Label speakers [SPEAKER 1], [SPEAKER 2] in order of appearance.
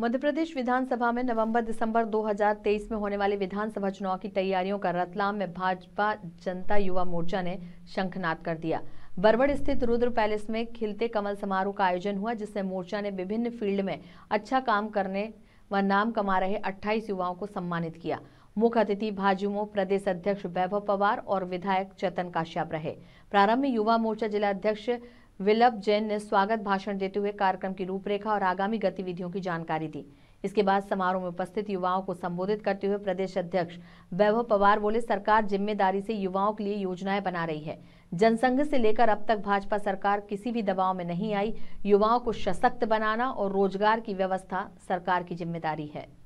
[SPEAKER 1] मध्य प्रदेश विधानसभा में नवंबर दिसंबर 2023 में होने वाले विधानसभा चुनाव की तैयारियों का रतलाम में भाजपा जनता युवा मोर्चा ने शंखनाद कर दिया बरबड़ स्थित रुद्र पैलेस में खिलते कमल समारोह का आयोजन हुआ जिसमें मोर्चा ने विभिन्न फील्ड में अच्छा काम करने व नाम कमा रहे 28 युवाओं को सम्मानित किया मुख्य अतिथि भाजयुमो प्रदेश अध्यक्ष वैभव पवार और विधायक चेतन काश्यप रहे प्रारंभ में युवा मोर्चा जिला अध्यक्ष विलभ जैन ने स्वागत भाषण देते हुए कार्यक्रम की रूपरेखा और आगामी गतिविधियों की जानकारी दी इसके बाद समारोह में उपस्थित युवाओं को संबोधित करते हुए प्रदेश अध्यक्ष वैभव पवार बोले सरकार जिम्मेदारी से युवाओं के लिए योजनाएं बना रही है जनसंघ से लेकर अब तक भाजपा सरकार किसी भी दबाव में नहीं आई युवाओं को सशक्त बनाना और रोजगार की व्यवस्था सरकार की जिम्मेदारी है